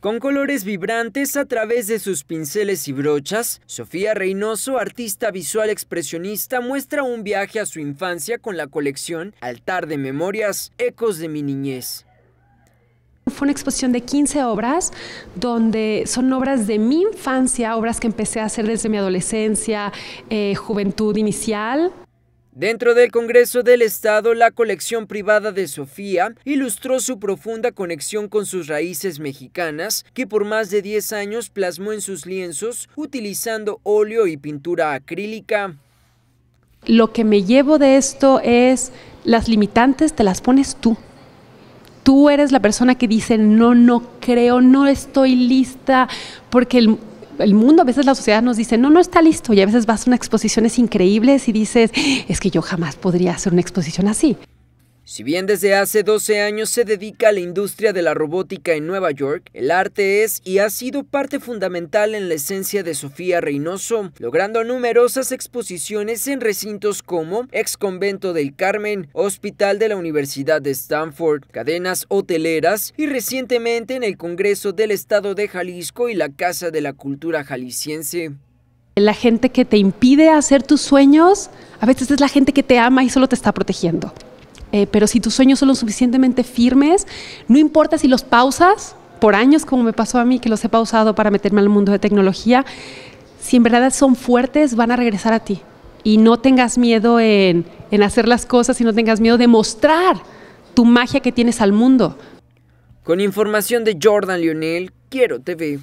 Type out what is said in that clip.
Con colores vibrantes a través de sus pinceles y brochas, Sofía Reynoso, artista visual expresionista, muestra un viaje a su infancia con la colección Altar de Memorias, Ecos de mi Niñez. Fue una exposición de 15 obras, donde son obras de mi infancia, obras que empecé a hacer desde mi adolescencia, eh, juventud inicial. Dentro del Congreso del Estado, la colección privada de Sofía ilustró su profunda conexión con sus raíces mexicanas, que por más de 10 años plasmó en sus lienzos utilizando óleo y pintura acrílica. Lo que me llevo de esto es las limitantes te las pones tú. Tú eres la persona que dice, no, no creo, no estoy lista, porque el, el mundo, a veces la sociedad nos dice, no, no está listo. Y a veces vas a unas exposiciones increíbles y dices, es que yo jamás podría hacer una exposición así. Si bien desde hace 12 años se dedica a la industria de la robótica en Nueva York, el arte es y ha sido parte fundamental en la esencia de Sofía Reynoso, logrando numerosas exposiciones en recintos como Ex Convento del Carmen, Hospital de la Universidad de Stanford, cadenas hoteleras y recientemente en el Congreso del Estado de Jalisco y la Casa de la Cultura Jalisciense. La gente que te impide hacer tus sueños, a veces es la gente que te ama y solo te está protegiendo. Eh, pero si tus sueños son lo suficientemente firmes, no importa si los pausas por años, como me pasó a mí, que los he pausado para meterme al mundo de tecnología, si en verdad son fuertes, van a regresar a ti. Y no tengas miedo en, en hacer las cosas y no tengas miedo de mostrar tu magia que tienes al mundo. Con información de Jordan Lionel, Quiero TV.